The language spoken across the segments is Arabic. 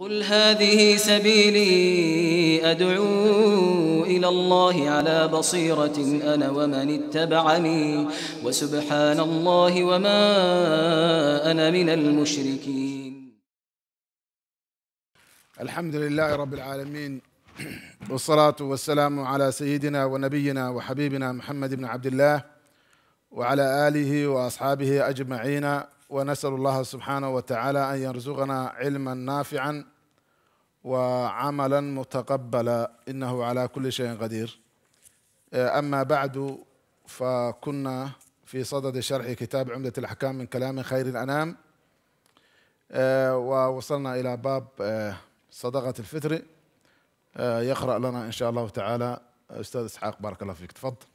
قل هذه سبيلي أدعو إلى الله على بصيرة أنا ومن اتبعني وسبحان الله وما أنا من المشركين الحمد لله رب العالمين والصلاة والسلام على سيدنا ونبينا وحبيبنا محمد بن عبد الله وعلى آله وأصحابه أجمعين ونسأل الله سبحانه وتعالى أن يرزقنا علما نافعا وعملا متقبلا إنه على كل شيء قدير آه، أما بعد فكنا في صدد شرح كتاب عمدة الأحكام من كلام خير الأنام آه، ووصلنا إلى باب آه، صدقة الفطر يقرأ لنا إن شاء الله تعالى أستاذ إسحاق بارك الله فيك تفضل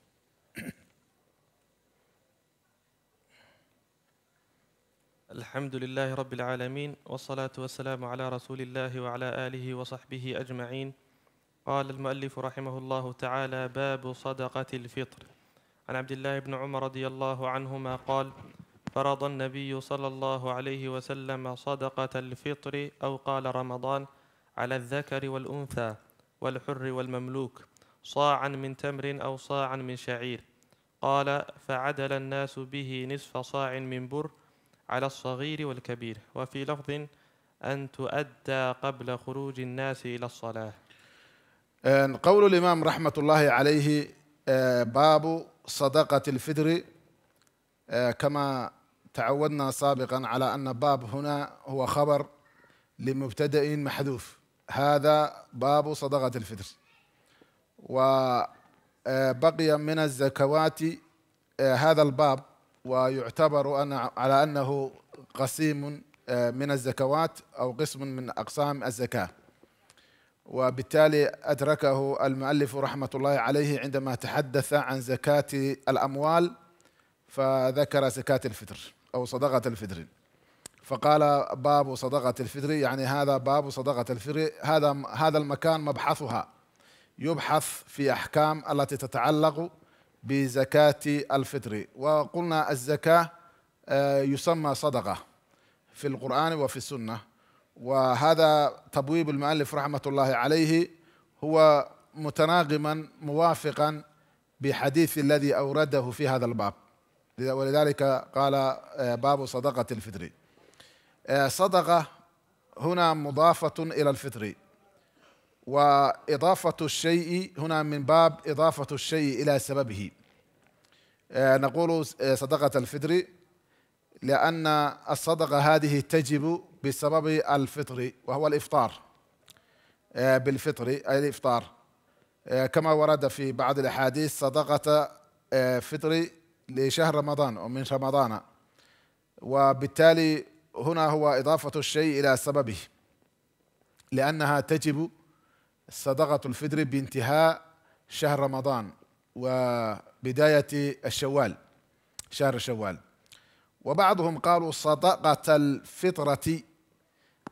الحمد لله رب العالمين والصلاة والسلام على رسول الله وعلى آله وصحبه أجمعين قال المؤلف رحمه الله تعالى باب صدقة الفطر عن عبد الله بن عمر رضي الله عنهما قال فرض النبي صلى الله عليه وسلم صدقة الفطر أو قال رمضان على الذكر والأنثى والحر والمملوك صاعا من تمر أو صاعا من شعير قال فعدل الناس به نصف صاع من بر على الصغير والكبير وفي لفظ أن تؤدى قبل خروج الناس إلى الصلاة آه، قول الإمام رحمة الله عليه آه، باب صدقة الفطر آه، كما تعودنا سابقا على أن باب هنا هو خبر لمبتدئ محذوف هذا باب صدقة الفطر وبقي من الزكوات هذا الباب ويعتبر أن على أنه قسيم آه، من الزكوات أو قسم من أقسام الزكاة وبالتالي أدركه المؤلف رحمة الله عليه عندما تحدث عن زكاة الأموال فذكر زكاة الفطر أو صدقة الفطر فقال باب صدقة الفطر يعني هذا باب صدقة الفطر هذا هذا المكان مبحثها يبحث في أحكام التي تتعلق بزكاة الفطر وقلنا الزكاة آه، يسمى صدقة في القرآن وفي السنة وهذا تبويب المؤلف رحمة الله عليه هو متناغما موافقا بحديث الذي أورده في هذا الباب ولذلك قال آه، باب صدقة الفطر آه، صدقة هنا مضافة إلى الفطر وإضافة الشيء هنا من باب إضافة الشيء إلى سببه آه، نقول صدقة الفطر لأن الصدقة هذه تجب بسبب الفطر وهو الإفطار آه، بالفطر أي الإفطار آه، كما ورد في بعض الأحاديث صدقة فطر لشهر رمضان أو من رمضان وبالتالي هنا هو إضافة الشيء إلى سببه لأنها تجب صدقة الفطر بانتهاء شهر رمضان وبداية الشوال شهر شوال وبعضهم قالوا صدقة الفطرة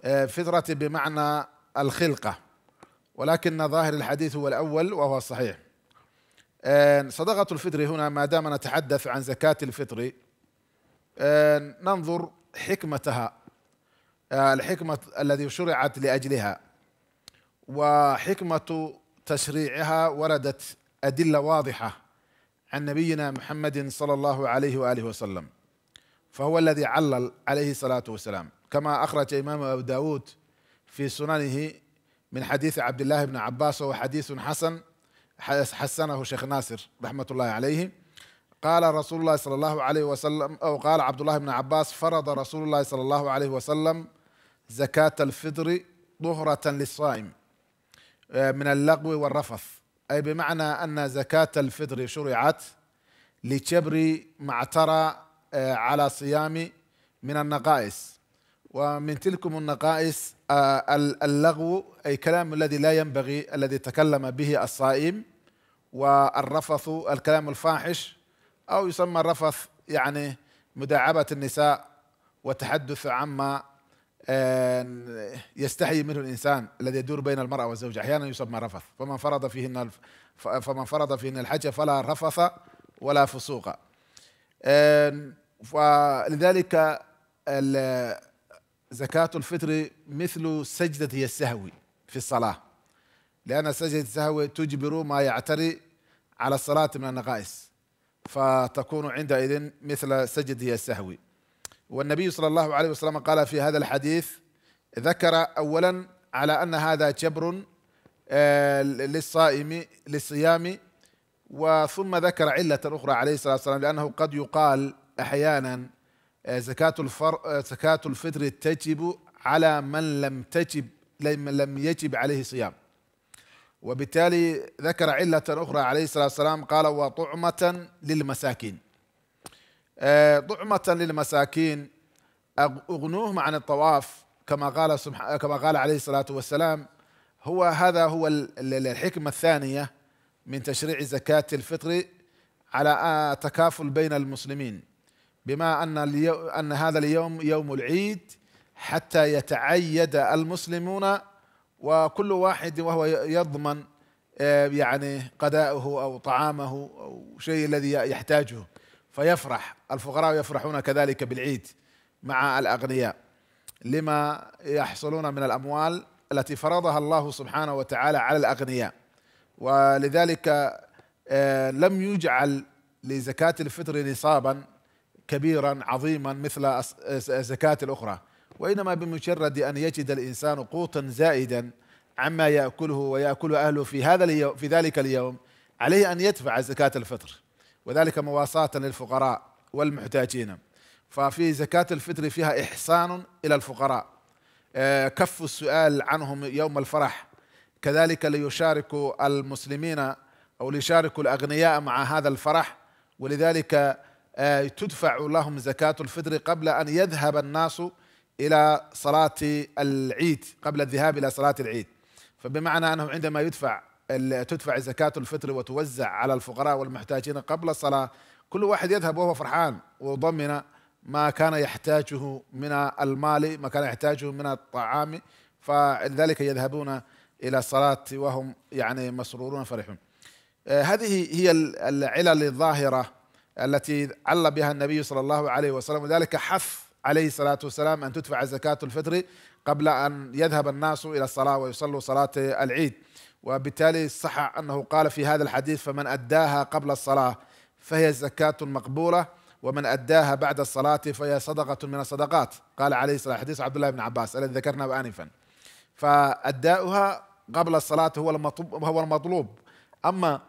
آه، فطرة بمعنى الخلقة ولكن ظاهر الحديث هو الأول وهو الصحيح آه، صدقة الفطر هنا ما دام نتحدث عن زكاة الفطر آه، ننظر حكمتها الحكمة الذي شرعت لأجلها وحكمة تشريعها وردت أدلة واضحة عن نبينا محمد صلى الله عليه وآله وسلم فهو الذي علل عليه الصلاة والسلام كما أخرج إمام أبو داود في سننه من حديث عبد الله بن عباس وهو حديث حسن حسنه شيخ ناصر رحمة الله عليه قال رسول الله صلى الله عليه وسلم أو قال عبد الله بن عباس فرض رسول الله صلى الله عليه وسلم زكاة الفطر ظهرة للصائم آه، من اللغو والرفث أي بمعنى أن زكاة الفطر شرعت لجبر ما اعترى آه، على صيام من النقائص ومن تلكم النقائص آه، اللغو أي كلام الذي لا ينبغي الذي تكلم به الصائم والرفث الكلام الفاحش أو يسمى الرفث يعني مداعبة النساء وتحدث عما آه، يستحي منه الانسان الذي يدور بين المراه والزوج احيانا يصب ما رفث فمن فرض فيهن فمن فرض فيهن الحج فلا رفث ولا فسوق آه، ولذلك زكاة الفطر مثل سجدة السهو في الصلاة لأن سجدة السهو تجبر ما يعتري على الصلاة من النقائص فتكون عندئذ مثل سجدة السهو والنبي صلى الله عليه وسلم قال في هذا الحديث ذكر اولا على ان هذا جبر آه، للصائم للصيام وثم ذكر علة أخرى عليه الصلاة والسلام لأنه قد يقال أحيانا آه، زكاة الفر آه، زكاة الفطر تجب على من لم تجب لم يجب عليه صيام وبالتالي ذكر علة أخرى عليه الصلاة والسلام قال وطعمة للمساكين آه، طعمة للمساكين أغنوهم عن الطواف كما قال كما قال عليه الصلاة والسلام هو هذا هو الحكمة الثانية من تشريع زكاة الفطر على آه، تكافل بين المسلمين بما أن أن هذا اليوم يوم العيد حتى يتعيد المسلمون وكل واحد وهو يضمن آه، يعني قدائه أو طعامه أو شيء الذي يحتاجه فيفرح الفقراء يفرحون كذلك بالعيد مع الأغنياء لما يحصلون من الأموال التي فرضها الله سبحانه وتعالى على الأغنياء ولذلك آه، لم يجعل لزكاة الفطر نصابا كبيرا عظيما مثل الزكاه آه، الأخرى وإنما بمجرد أن يجد الإنسان قوتا زائدا عما يأكله ويأكل أهله في هذا في ذلك اليوم عليه أن يدفع زكاة الفطر وذلك مواصاة للفقراء والمحتاجين ففي زكاة الفطر فيها إحسان إلى الفقراء آه، كف السؤال عنهم يوم الفرح كذلك ليشاركوا المسلمين أو ليشاركوا الأغنياء مع هذا الفرح ولذلك آه، تدفع لهم زكاة الفطر قبل أن يذهب الناس إلى صلاة العيد قبل الذهاب إلى صلاة العيد فبمعنى أنه عندما يدفع تدفع زكاة الفطر وتوزع على الفقراء والمحتاجين قبل الصلاة كل واحد يذهب وهو فرحان وضمن ما كان يحتاجه من المال ما كان يحتاجه من الطعام فلذلك يذهبون إلى الصلاة وهم يعني مسرورون فرحون آه، هذه هي العلل الظاهرة التي عل بها النبي صلى الله عليه وسلم وذلك حث عليه الصلاة والسلام أن تدفع زكاة الفطر قبل أن يذهب الناس إلى الصلاة ويصلوا صلاة العيد وبالتالي صح أنه قال في هذا الحديث فمن أداها قبل الصلاة فهي زكاة مقبولة ومن أداها بعد الصلاة فهي صدقة من الصدقات قال عليه الصلاة حديث عبد الله بن عباس الذي ذكرناه آنفا فأداؤها قبل الصلاة هو المطلوب هو المطلوب أما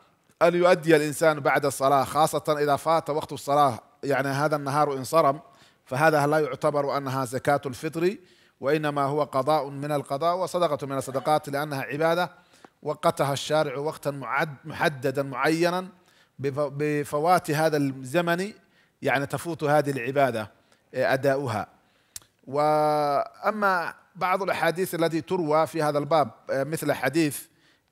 أن يؤدي الإنسان بعد الصلاة خاصة إذا فات وقت الصلاة يعني هذا النهار انصرم فهذا لا يعتبر أنها زكاة الفطر وإنما هو قضاء من القضاء وصدقة من الصدقات لأنها عبادة وقتها الشارع وقتا محددا معينا بفوات هذا الزمن يعني تفوت هذه العبادة آه، أداؤها وأما بعض الأحاديث التي تروى في هذا الباب آه، مثل حديث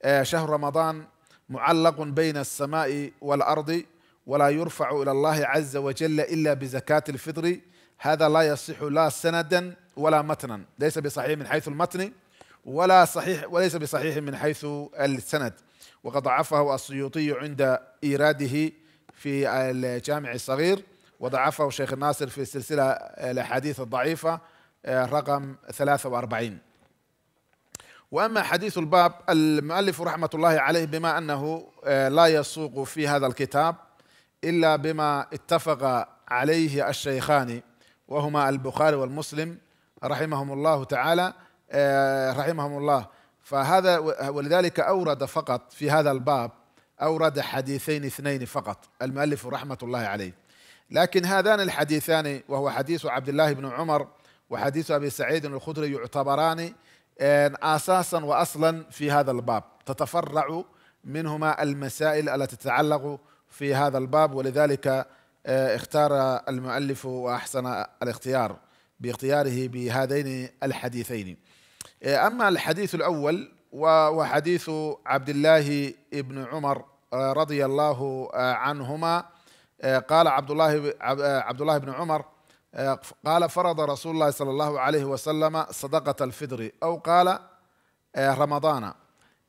آه، شهر رمضان معلق بين السماء والأرض ولا يرفع إلى الله عز وجل إلا بزكاة الفطر هذا لا يصح لا سندا ولا متنا ليس بصحيح من حيث المتن ولا صحيح وليس بصحيح من حيث السند وقد ضعفه السيوطي عند إيراده في الجامع الصغير وضعفه شيخ الناصر في السلسلة الأحاديث الضعيفة آه، رقم 43 وأما حديث الباب المؤلف رحمة الله عليه بما أنه آه، لا يسوق في هذا الكتاب إلا بما اتفق عليه الشيخان وهما البخاري والمسلم رحمهم الله تعالى آه، رحمهم الله فهذا ولذلك أورد فقط في هذا الباب أورد حديثين اثنين فقط المؤلف رحمة الله عليه لكن هذان الحديثان وهو حديث عبد الله بن عمر وحديث أبي سعيد الخدري يعتبران آه، أساسا وأصلا في هذا الباب تتفرع منهما المسائل التي تتعلق في هذا الباب ولذلك آه، اختار المؤلف وأحسن الاختيار باختياره بهذين الحديثين آه، أما الحديث الأول وحديث عبد الله بن عمر آه، رضي الله آه، عنهما قال عبد الله عبد الله بن عمر قال فرض رسول الله صلى الله عليه وسلم صدقة الفطر أو قال رمضان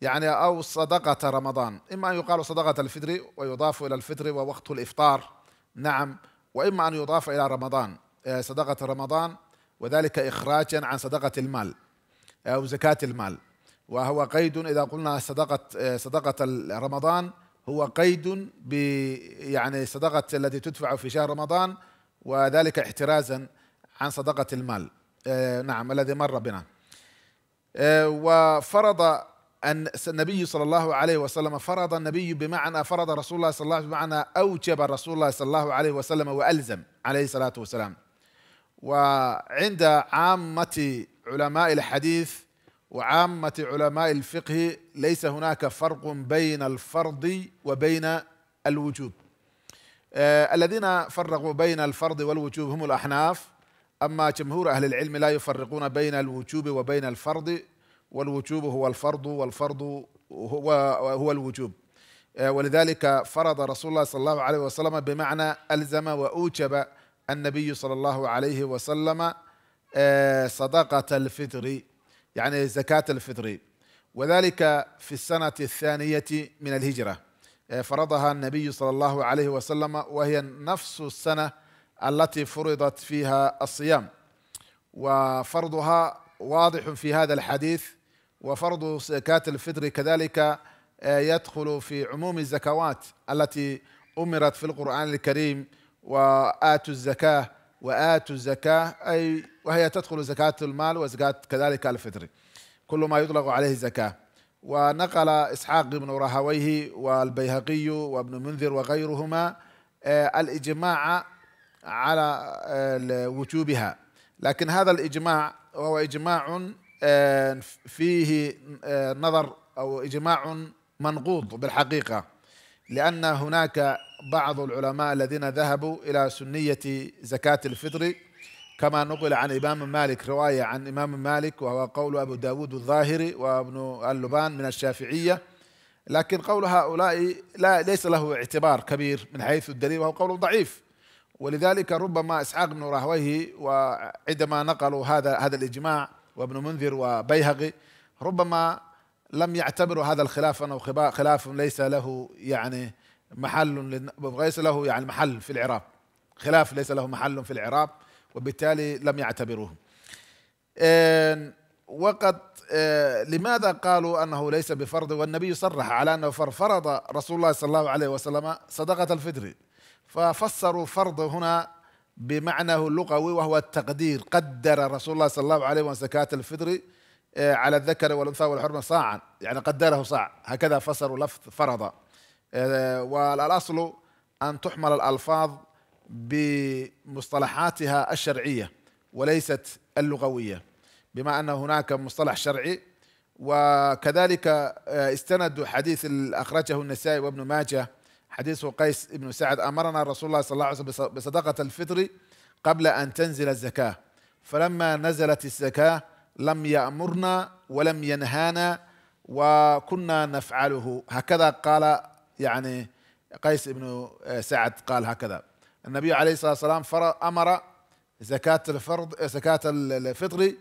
يعني أو صدقة رمضان إما أن يقال صدقة الفطر ويضاف إلى الفطر ووقت الإفطار نعم وإما أن يضاف إلى رمضان صدقة رمضان وذلك إخراجا عن صدقة المال أو زكاة المال وهو قيد إذا قلنا صدقة صدقة رمضان هو قيد ب يعني صدقة التي تدفع في شهر رمضان وذلك احترازا عن صدقة المال آه، نعم الذي مر بنا آه، وفرض أن النبي صلى الله عليه وسلم فرض النبي بمعنى فرض رسول الله صلى الله عليه وسلم بمعنى أوجب رسول الله صلى الله عليه وسلم وألزم عليه الصلاة والسلام وعند عامة علماء الحديث وعامة علماء الفقه ليس هناك فرق بين الفرض وبين الوجوب آه الذين فرقوا بين الفرض والوجوب هم الأحناف أما جمهور أهل العلم لا يفرقون بين الوجوب وبين الفرض والوجوب هو الفرض والفرض هو, هو الوجوب آه ولذلك فرض رسول الله صلى الله عليه وسلم بمعنى ألزم وأوجب النبي صلى الله عليه وسلم آه، صدقة الفطر يعني زكاة الفطر وذلك في السنة الثانية من الهجرة آه، فرضها النبي صلى الله عليه وسلم وهي نفس السنة التي فرضت فيها الصيام وفرضها واضح في هذا الحديث وفرض زكاة الفطر كذلك آه، يدخل في عموم الزكوات التي أمرت في القرآن الكريم وآتوا الزكاة وآتوا الزكاة أي وهي تدخل زكاة المال وزكاة كذلك الفطر كل ما يطلق عليه زكاة ونقل إسحاق بن راهويه والبيهقي وابن منذر وغيرهما آه، الإجماع على آه، وجوبها لكن هذا الإجماع وهو إجماع آه، فيه نظر أو إجماع منقوط بالحقيقة لأن هناك بعض العلماء الذين ذهبوا إلى سنية زكاة الفطر كما نقل عن إمام مالك رواية عن إمام مالك وهو قول أبو داود الظاهري وابن اللبان من الشافعية لكن قول هؤلاء لا ليس له اعتبار كبير من حيث الدليل وهو قول ضعيف ولذلك ربما إسحاق بن راهويه وعندما نقلوا هذا هذا الإجماع وابن منذر وبيهقي ربما لم يعتبروا هذا الخلاف انه خلاف ليس له يعني محل ليس له يعني محل في العراق خلاف ليس له محل في العراق وبالتالي لم يعتبروه وقد لماذا قالوا انه ليس بفرض والنبي صرح على انه فرض رسول الله صلى الله عليه وسلم صدقه الفطر ففسروا فرض هنا بمعناه اللغوي وهو التقدير قدر رسول الله صلى الله عليه وسلم زكاه الفطر آه، على الذكر والأنثى والحرمة صاعا يعني قدره صاع هكذا فسروا لفظ فرض آه، والأصل أن تحمل الألفاظ بمصطلحاتها الشرعية وليست اللغوية بما أن هناك مصطلح شرعي وكذلك آه، استند حديث أخرجه النسائي وابن ماجه حديث قيس بن سعد أمرنا رسول الله صلى الله عليه وسلم بصدقة الفطر قبل أن تنزل الزكاة فلما نزلت الزكاة لم يأمرنا ولم ينهانا وكنا نفعله هكذا قال يعني قيس بن سعد قال هكذا النبي عليه الصلاة والسلام أمر زكاة الفرض زكاة الفطر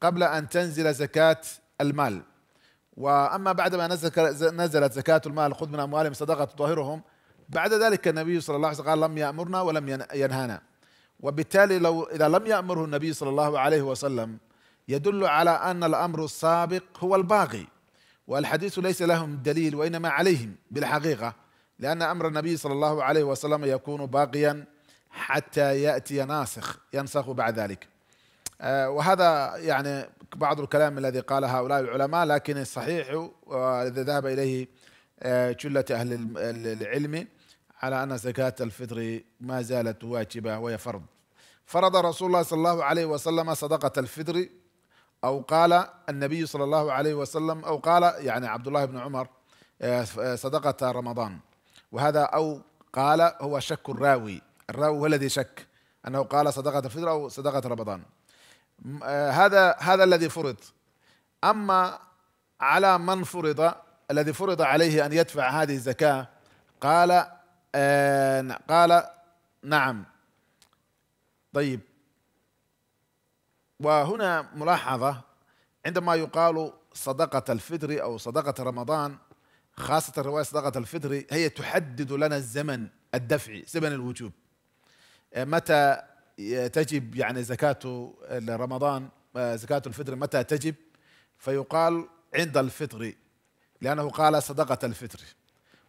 قبل أن تنزل زكاة المال وأما بعد ما نزلت زكاة المال خذ من أموالهم صدقة تطهرهم بعد ذلك النبي صلى الله عليه وسلم قال لم يأمرنا ولم ينهانا وبالتالي لو إذا لم يأمره النبي صلى الله عليه وسلم يدل على ان الامر السابق هو الباغي والحديث ليس لهم دليل وانما عليهم بالحقيقه لان امر النبي صلى الله عليه وسلم يكون باقيا حتى ياتي ناسخ ينسخ بعد ذلك آه، وهذا يعني بعض الكلام الذي قال هؤلاء العلماء لكن الصحيح الذي ذهب اليه آه، جلة أهل العلم على أن زكاة الفطر ما زالت واجبة وهي فرض فرض رسول الله صلى الله عليه وسلم صدقة الفطر أو قال النبي صلى الله عليه وسلم أو قال يعني عبد الله بن عمر آه، آه، صدقة رمضان وهذا أو قال هو شك الراوي الراوي هو الذي شك أنه قال صدقة الفطر أو صدقة رمضان آه، هذا هذا الذي فرض أما على من فرض الذي فرض عليه أن يدفع هذه الزكاة قال قال نعم طيب وهنا ملاحظة عندما يقال صدقة الفطر أو صدقة رمضان خاصة الرواية صدقة الفطر هي تحدد لنا الزمن الدفعي زمن الوجوب آه، متى تجب يعني زكاة رمضان آه، زكاة الفطر متى تجب فيقال عند الفطر لأنه قال صدقة الفطر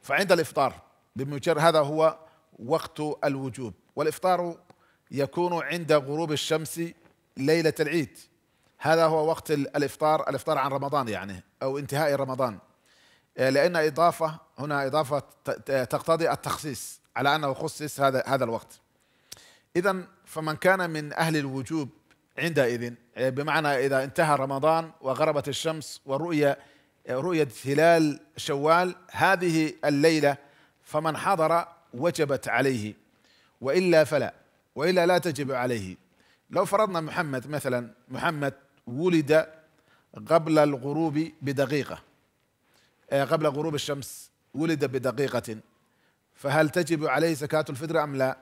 فعند الإفطار بمجرد هذا هو وقت الوجوب والإفطار يكون عند غروب الشمس ليلة العيد هذا هو وقت الإفطار الإفطار عن رمضان يعني أو انتهاء رمضان آه، لأن إضافة هنا إضافة تقتضي التخصيص على أنه خصص هذا هذا الوقت إذا فمن كان من أهل الوجوب عندئذ آه، بمعنى إذا انتهى رمضان وغربت الشمس ورؤية آه، رؤية هلال شوال هذه الليلة فمن حضر وجبت عليه وإلا فلا وإلا لا تجب عليه لو فرضنا محمد مثلا محمد ولد قبل الغروب بدقيقة آه، قبل غروب الشمس ولد بدقيقة فهل تجب عليه زكاة الفطر أم لا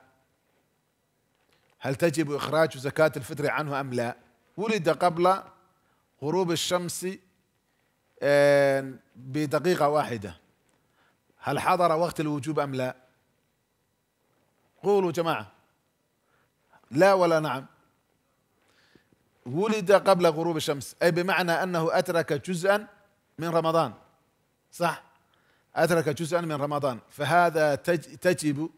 هل تجب إخراج زكاة الفطر عنه أم لا ولد قبل غروب الشمس آه، بدقيقة واحدة هل حضر وقت الوجوب أم لا قولوا جماعة لا ولا نعم ولد قبل غروب الشمس أي بمعنى أنه أترك جزءا من رمضان صح أترك جزءا من رمضان فهذا تجب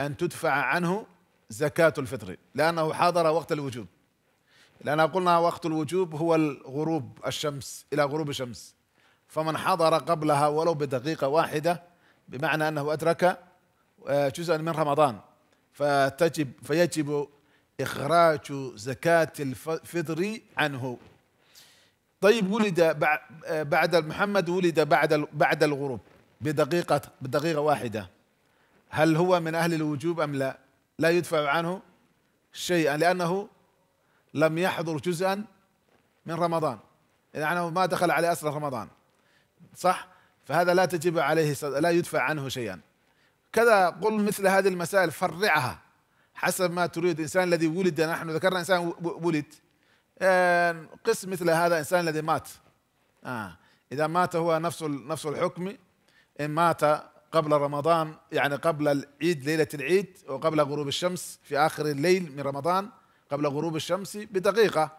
أن تدفع عنه زكاة الفطر لأنه حضر وقت الوجوب لأن قلنا وقت الوجوب هو الغروب الشمس إلى غروب الشمس فمن حضر قبلها ولو بدقيقة واحدة بمعنى أنه أدرك آه، جزءا من رمضان فتجب فيجب إخراج زكاة الفطر عنه طيب ولد بعد محمد ولد بعد بعد الغروب بدقيقة بدقيقة واحدة هل هو من أهل الوجوب أم لا لا يدفع عنه شيئا لأنه لم يحضر جزءا من رمضان لأنه يعني ما دخل على أسر رمضان صح فهذا لا تجب عليه لا يدفع عنه شيئا كذا قل مثل هذه المسائل فرعها حسب ما تريد الإنسان الذي ولد يعني نحن ذكرنا إنسان ولد آه، قس مثل هذا الإنسان الذي مات آه. إذا مات هو نفس نفس الحكم إن مات قبل رمضان يعني قبل العيد ليلة العيد وقبل غروب الشمس في آخر الليل من رمضان قبل غروب الشمس بدقيقة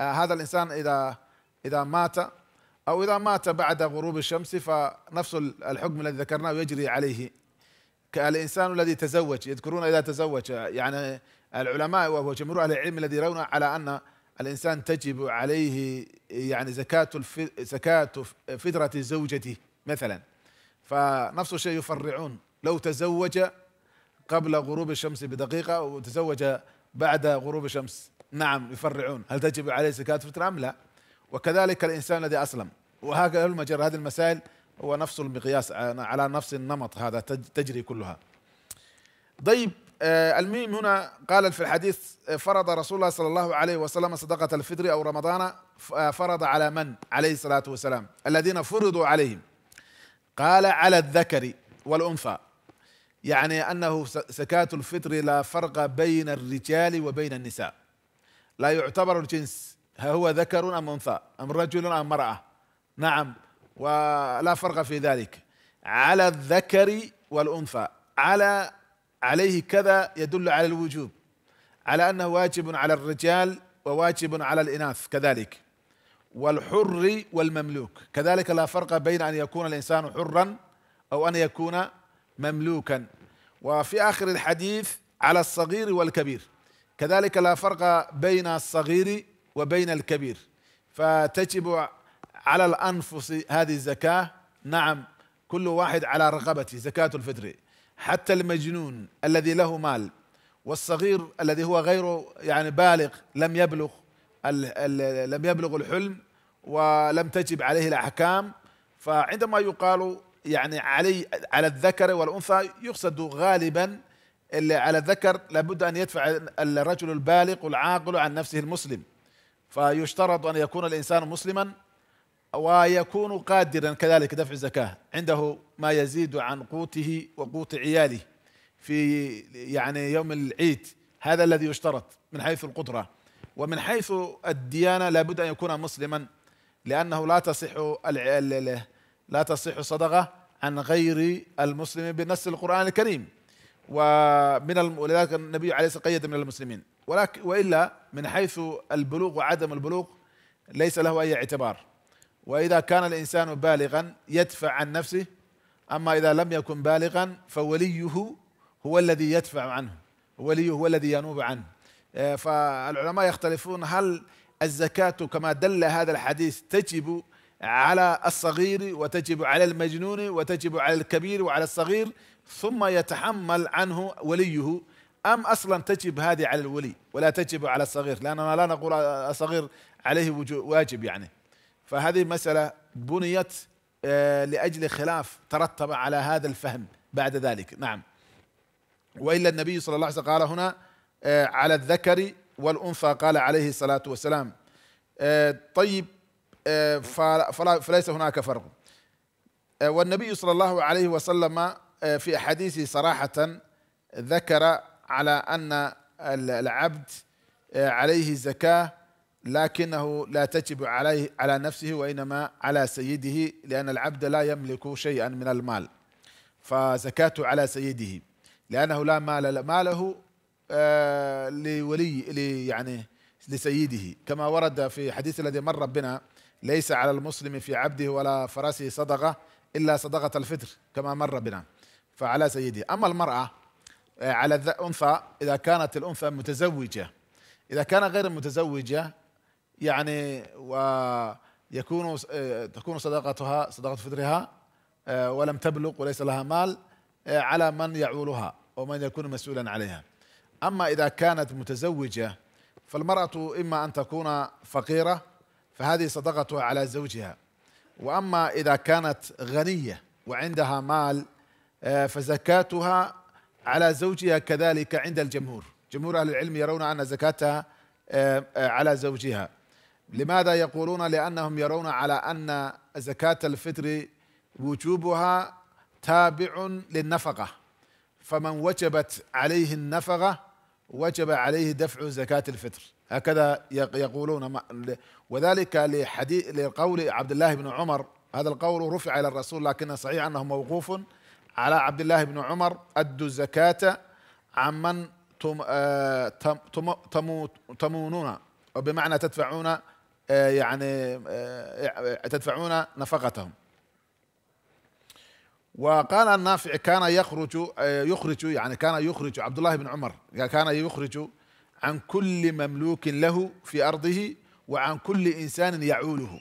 آه هذا الإنسان إذا إذا مات أو إذا مات بعد غروب الشمس فنفس الحكم الذي ذكرناه يجري عليه كالإنسان الذي تزوج يذكرون إذا تزوج يعني العلماء وهو جمهور أهل العلم الذي يرون على أن الإنسان تجب عليه يعني زكاة زكاة فطرة زوجته مثلا فنفس الشيء يفرعون لو تزوج قبل غروب الشمس بدقيقة وتزوج بعد غروب الشمس نعم يفرعون هل تجب عليه زكاة فطرة أم لا وكذلك الإنسان الذي أسلم وهكذا المجر هذه المسائل هو نفس المقياس على نفس النمط هذا تجري كلها طيب آه، الميم هنا قال في الحديث آه، فرض رسول الله صلى الله عليه وسلم صدقة الفطر أو رمضان آه، فرض على من عليه الصلاة والسلام الذين فرضوا عليهم قال على الذكر والأنثى يعني أنه زكاة الفطر لا فرق بين الرجال وبين النساء لا يعتبر الجنس هل هو ذكر أم أنثى أم رجل أم امرأة نعم ولا فرق في ذلك على الذكر والأنثى على عليه كذا يدل على الوجوب على أنه واجب على الرجال وواجب على الإناث كذلك والحر والمملوك كذلك لا فرق بين أن يكون الإنسان حرا أو أن يكون مملوكا وفي آخر الحديث على الصغير والكبير كذلك لا فرق بين الصغير وبين الكبير فتجب على الأنفس هذه الزكاة نعم كل واحد على رقبته زكاة الفطر حتى المجنون الذي له مال والصغير الذي هو غير يعني بالغ لم يبلغ لم يبلغ الحلم ولم تجب عليه الأحكام فعندما يقال يعني علي على الذكر والأنثى يقصد غالبا اللي على الذكر لابد أن يدفع الرجل البالغ العاقل عن نفسه المسلم فيشترط أن يكون الإنسان مسلما ويكون قادرا كذلك دفع الزكاه عنده ما يزيد عن قوته وقوت عياله في يعني يوم العيد هذا الذي يشترط من حيث القدره ومن حيث الديانه لابد ان يكون مسلما لانه لا تصح لا تصح صدقه عن غير المسلم بنص القران الكريم ومن ولذلك النبي عليه الصلاه قيد من المسلمين ولكن والا من حيث البلوغ وعدم البلوغ ليس له اي اعتبار واذا كان الانسان بالغا يدفع عن نفسه اما اذا لم يكن بالغا فوليه هو الذي يدفع عنه وليه هو الذي ينوب عنه آه، فالعلماء يختلفون هل الزكاة كما دل هذا الحديث تجب على الصغير وتجب على المجنون وتجب على الكبير وعلى الصغير ثم يتحمل عنه وليه أم أصلا تجب هذه على الولي ولا تجب على الصغير لأننا لا نقول الصغير عليه واجب يعني فهذه المسألة بنيت آه، لأجل خلاف ترتب على هذا الفهم بعد ذلك نعم وإلا النبي صلى الله عليه وسلم قال هنا آه، على الذكر والأنثى قال عليه الصلاة والسلام آه، طيب فليس هناك فرق والنبي صلى الله عليه وسلم في أحاديثه صراحة ذكر على أن العبد عليه زكاه لكنه لا تجب عليه على نفسه وانما على سيده لان العبد لا يملك شيئا من المال فزكاته على سيده لانه لا مال ماله آه، لولي يعني لسيده كما ورد في حديث الذي مر بنا ليس على المسلم في عبده ولا فرسه صدقه الا صدقه الفطر كما مر بنا فعلى سيده اما المراه آه، على الانثى اذا كانت الانثى متزوجه اذا كان غير متزوجه يعني ويكون آه، تكون صدقتها صدقة فطرها آه، ولم تبلغ وليس لها مال آه، على من يعولها ومن يكون مسؤولا عليها أما إذا كانت متزوجة فالمرأة إما أن تكون فقيرة فهذه صدقتها على زوجها وأما إذا كانت غنية وعندها مال فزكاتها على زوجها كذلك عند الجمهور جمهور أهل العلم يرون أن زكاتها على زوجها لماذا يقولون لأنهم يرون على أن زكاة الفطر وجوبها تابع للنفقة فمن وجبت عليه النفقة وجب عليه دفع زكاة الفطر هكذا يقولون وذلك لحديث لقول عبد الله بن عمر هذا القول رفع إلى الرسول لكن صحيح أنه موقوف على عبد الله بن عمر أدوا الزكاة عمن آه، تمونون وبمعنى تدفعون آه، يعني آه، تدفعون نفقتهم وقال النافع كان يخرج آه، يخرج يعني كان يخرج عبد الله بن عمر كان يخرج عن كل مملوك له في ارضه وعن كل انسان يعوله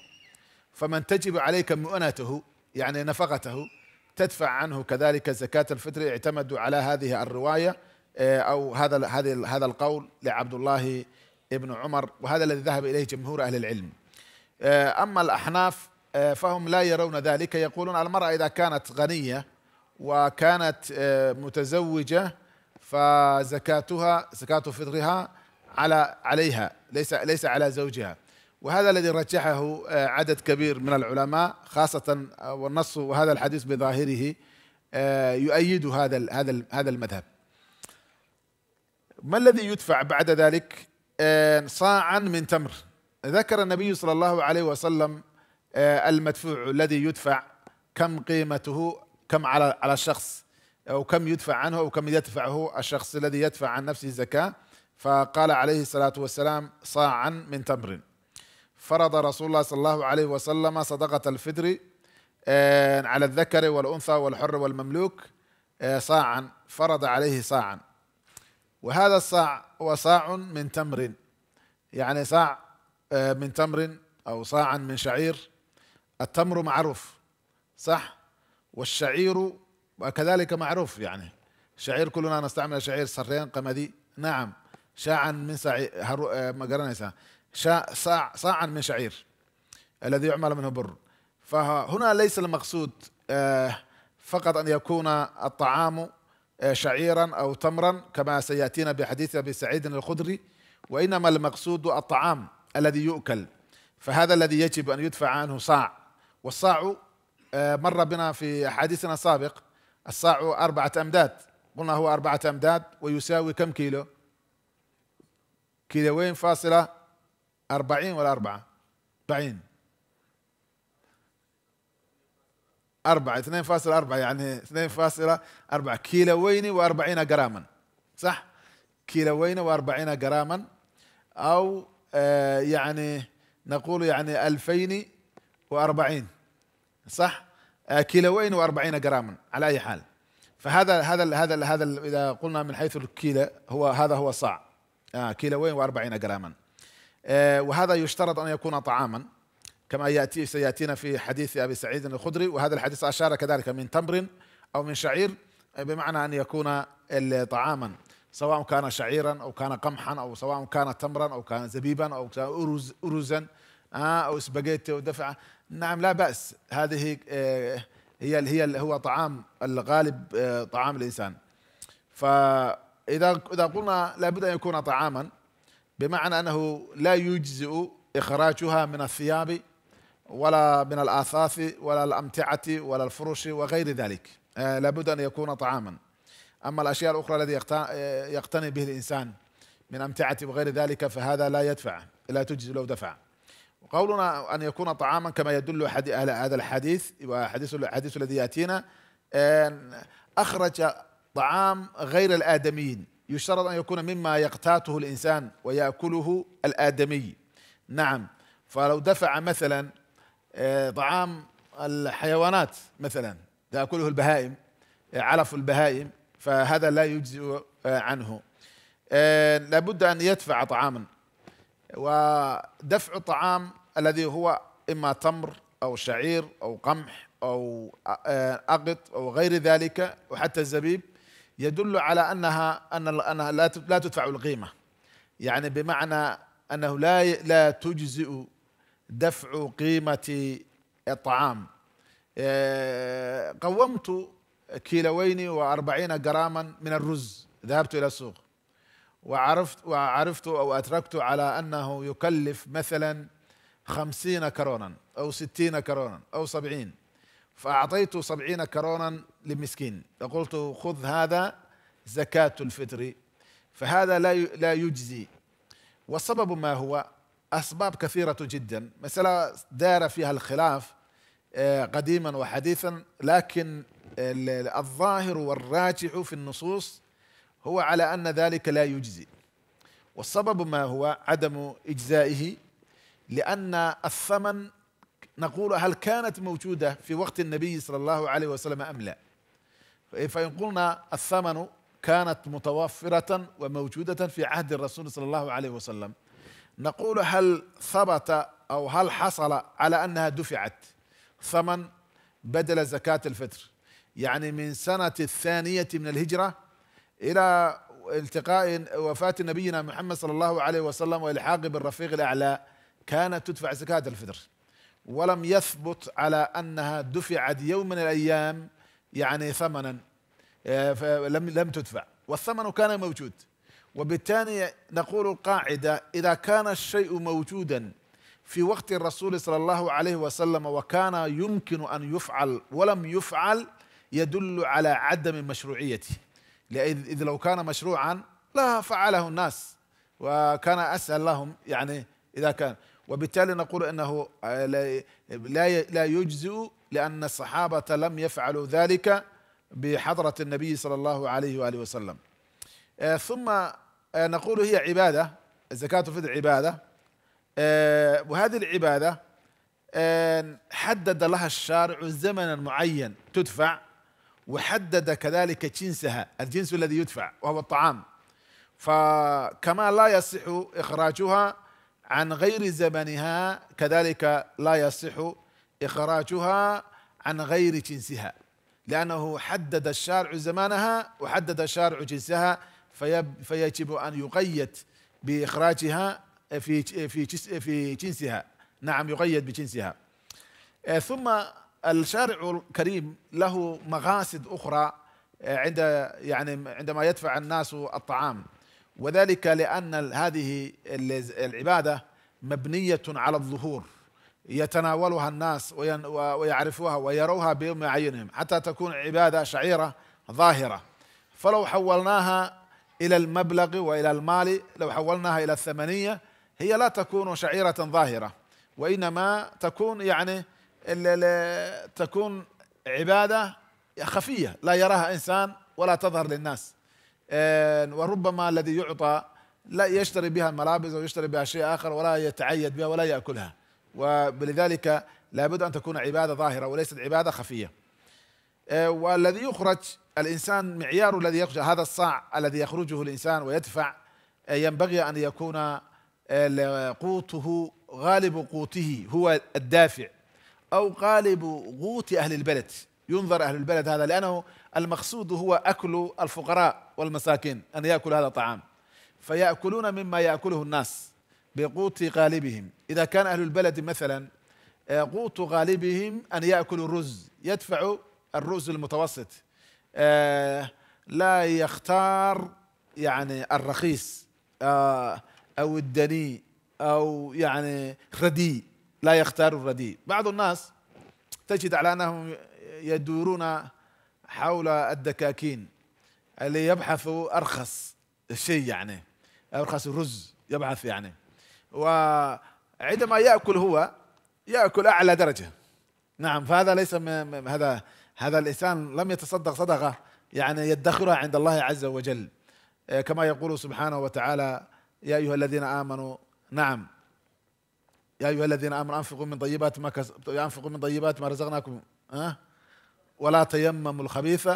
فمن تجب عليك مؤنته يعني نفقته تدفع عنه كذلك زكاة الفطر اعتمدوا على هذه الرواية أو هذا هذا هذا القول لعبد الله ابن عمر وهذا الذي ذهب إليه جمهور أهل العلم آه، أما الأحناف آه، فهم لا يرون ذلك يقولون المرأة إذا كانت غنية وكانت آه، متزوجة فزكاتها زكاة فطرها على عليها ليس ليس على زوجها وهذا الذي رجحه عدد كبير من العلماء خاصة والنص وهذا الحديث بظاهره يؤيد هذا هذا هذا المذهب ما الذي يدفع بعد ذلك آه، صاعا من تمر ذكر النبي صلى الله عليه وسلم آه، المدفوع الذي يدفع كم قيمته كم على على الشخص او كم يدفع عنه او كم يدفعه الشخص الذي يدفع عن نفسه الزكاه فقال عليه الصلاه والسلام صاعا من تمر فرض رسول الله صلى الله عليه وسلم صدقه الفطر آه، على الذكر والانثى والحر والمملوك صاعا فرض عليه صاعا وهذا الصاع هو صاع من تمر يعني صاع آه، من تمر أو صاعا من شعير التمر معروف صح والشعير وكذلك معروف يعني شعير كلنا نستعمل شعير سرين قمدي نعم شاعا من سعير آه، شاع صاع صاعا من شعير الذي يعمل منه بر فهنا ليس المقصود آه، فقط أن يكون الطعام شعيرا أو تمرا كما سيأتينا بحديث أبي سعيد الخدري وإنما المقصود الطعام الذي يؤكل فهذا الذي يجب أن يدفع عنه صاع والصاع آه، مر بنا في حديثنا السابق الصاع أربعة أمداد قلنا هو أربعة أمداد ويساوي كم كيلو كيلوين فاصلة أربعين ولا أربعة أربعين 4 2.4 يعني 2.4 كيلوين و40 جراما صح كيلوين و40 جراما او آه، يعني نقول يعني 2040 صح آه، كيلوين و40 جراما على اي حال فهذا هذا هذا هذا اذا قلنا من حيث الكيلو هو هذا هو صاع آه، كيلوين و40 جراما وهذا يشترط ان يكون طعاما كما يأتي سيأتينا في حديث أبي سعيد الخدري وهذا الحديث أشار كذلك من تمر أو من شعير بمعنى أن يكون طعاما سواء كان شعيرا أو كان قمحا أو سواء كان تمرا أو كان زبيبا أو كان أرز أرزا آه، أو سباجيتي ودفعة نعم لا بأس هذه آه، هي هي هو طعام الغالب آه، طعام الإنسان فإذا إذا قلنا لابد أن يكون طعاما بمعنى أنه لا يجزئ إخراجها من الثياب ولا من الآثاث ولا الأمتعة ولا الفرش وغير ذلك آه، لابد أن يكون طعاما أما الأشياء الأخرى التي يقتني به الإنسان من أمتعة وغير ذلك فهذا لا يدفع لا تجز لو دفع قولنا أن يكون طعاما كما يدل هذا الحديث وحديث الحديث الذي يأتينا أخرج طعام غير الآدميين يشترط أن يكون مما يقتاته الإنسان ويأكله الآدمي نعم فلو دفع مثلا آه، طعام الحيوانات مثلا تاكله البهائم آه، علف البهائم فهذا لا يجزئ آه، عنه لابد ان يدفع طعاما ودفع الطعام الذي هو اما تمر او شعير او قمح او اقط او غير ذلك وحتى الزبيب يدل على انها ان انها لا تدفع القيمه يعني بمعنى انه لا لا تجزئ دفع قيمة إطعام آه، قومت كيلوين وأربعين جراما من الرز ذهبت إلى السوق وعرفت وعرفت أو أتركت على أنه يكلف مثلا خمسين كرونا أو ستين كرونا أو سبعين فأعطيت سبعين كرونا لمسكين فقلت خذ هذا زكاة الفطر فهذا لا لا يجزي والسبب ما هو أسباب كثيرة جدا مسألة دار فيها الخلاف آه، قديما وحديثا لكن الظاهر والراجح في النصوص هو على أن ذلك لا يجزي والسبب ما هو عدم إجزائه لأن الثمن نقول هل كانت موجودة في وقت النبي صلى الله عليه وسلم أم لا فإن قلنا الثمن كانت متوفرة وموجودة في عهد الرسول صلى الله عليه وسلم نقول هل ثبت أو هل حصل على أنها دفعت ثمن بدل زكاة الفطر يعني من سنة الثانية من الهجرة إلى التقاء وفاة نبينا محمد صلى الله عليه وسلم والحاق بالرفيق الأعلى كانت تدفع زكاة الفطر ولم يثبت على أنها دفعت يوم من الأيام يعني ثمنا آه، لم لم تدفع والثمن كان موجود وبالتالي نقول القاعدة إذا كان الشيء موجودا في وقت الرسول صلى الله عليه وسلم وكان يمكن أن يفعل ولم يفعل يدل على عدم مشروعيته إذ لو كان مشروعا لا فعله الناس وكان أسهل لهم يعني إذا كان وبالتالي نقول انه آه، لا لا يجزئ لان الصحابه لم يفعلوا ذلك بحضره النبي صلى الله عليه واله وسلم آه، ثم آه، نقول هي عبادة الزكاة الفطر عبادة آه، وهذه العبادة آه، حدد لها الشارع زمنا معين تدفع وحدد كذلك جنسها الجنس الذي يدفع وهو الطعام فكما لا يصح إخراجها عن غير زمنها كذلك لا يصح إخراجها عن غير جنسها لأنه حدد الشارع زمانها وحدد الشارع جنسها فيجب أن يقيد بإخراجها في في في جنسها نعم يقيد بجنسها آه، ثم الشارع الكريم له مقاصد أخرى آه، عند يعني عندما يدفع الناس الطعام وذلك لأن هذه العبادة مبنية على الظهور يتناولها الناس ويعرفوها ويروها اعينهم حتى تكون عبادة شعيرة ظاهرة فلو حولناها إلى المبلغ وإلى المال لو حولناها إلى الثمنية هي لا تكون شعيرة ظاهرة وإنما تكون يعني تكون عبادة خفية لا يراها إنسان ولا تظهر للناس آه، وربما الذي يعطى لا يشتري بها الملابس أو يشتري بها شيء آخر ولا يتعيد بها ولا يأكلها ولذلك لابد أن تكون عبادة ظاهرة وليست عبادة خفية آه، والذي يخرج الإنسان معيار الذي يخرج هذا الصاع الذي يخرجه الإنسان ويدفع آه، ينبغي أن يكون آه، قوته غالب قوته هو الدافع أو غالب قوت أهل البلد ينظر أهل البلد هذا لأنه المقصود هو أكل الفقراء والمساكين أن يأكل هذا الطعام فيأكلون مما يأكله الناس بقوت غالبهم إذا كان أهل البلد مثلا آه، قوت غالبهم أن يأكلوا الرز يدفع الرز المتوسط آه، لا يختار يعني الرخيص آه، او الدني او يعني رديء لا يختار الرديء بعض الناس تجد على انهم يدورون حول الدكاكين اللي يبحثوا ارخص شيء يعني ارخص رز يبحث يعني وعندما ياكل هو ياكل اعلى درجه نعم فهذا ليس هذا هذا الإنسان لم يتصدق صدقة يعني يدخرها عند الله عز وجل آه، كما يقول سبحانه وتعالى يا أيها الذين آمنوا نعم يا أيها الذين آمنوا أنفقوا من طيبات ما كس... أنفقوا من طيبات ما رزقناكم أه؟ ولا تيمموا الخبيث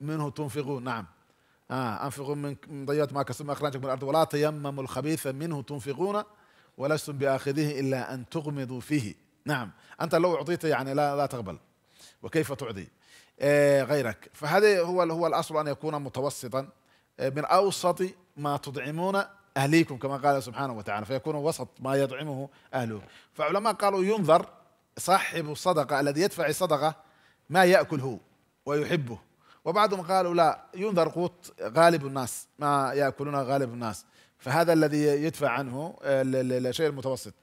منه تنفقون نعم آه أنفقوا من طيبات ما كسبنا أخرجكم من الأرض ولا تيمموا الخبيث منه تنفقون ولستم بآخذه إلا أن تغمضوا فيه نعم أنت لو أعطيت يعني لا لا تقبل وكيف تعطي آه، غيرك فهذا هو هو الأصل أن يكون متوسطا آه، من أوسط ما تطعمون أهليكم كما قال سبحانه وتعالى فيكون وسط ما يطعمه أهله فعلماء قالوا ينظر صاحب الصدقة الذي يدفع الصدقة ما يأكل هو ويحبه وبعضهم قالوا لا ينظر قوت غالب الناس ما يأكلون غالب الناس فهذا الذي يدفع عنه الشيء آه، المتوسط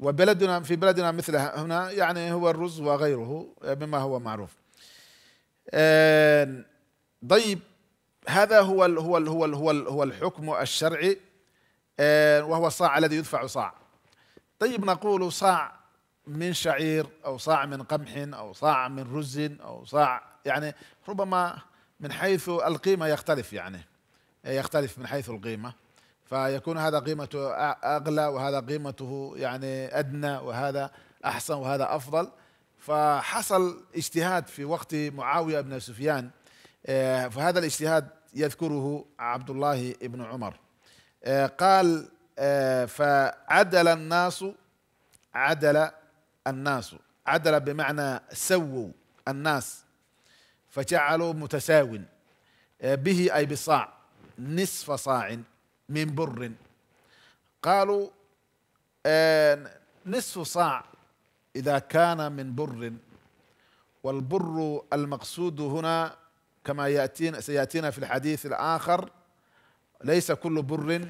وبلدنا في بلدنا مثل هنا يعني هو الرز وغيره بما هو معروف آه، طيب هذا هو الـ هو الـ هو الـ هو, الـ هو الحكم الشرعي آه، وهو الصاع الذي يدفع صاع طيب نقول صاع من شعير او صاع من قمح او صاع من رز او صاع يعني ربما من حيث القيمه يختلف يعني يختلف من حيث القيمه فيكون هذا قيمته اغلى وهذا قيمته يعني ادنى وهذا احسن وهذا افضل فحصل اجتهاد في وقت معاويه بن سفيان آه، فهذا الاجتهاد يذكره عبد الله بن عمر آه، قال آه، فعدل الناس عدل الناس عدل بمعنى سووا الناس فجعلوا متساو به اي بصاع نصف صاع من بر قالوا آه، نصف صاع إذا كان من بر والبر المقصود هنا كما يأتينا سيأتينا في الحديث الآخر ليس كل بر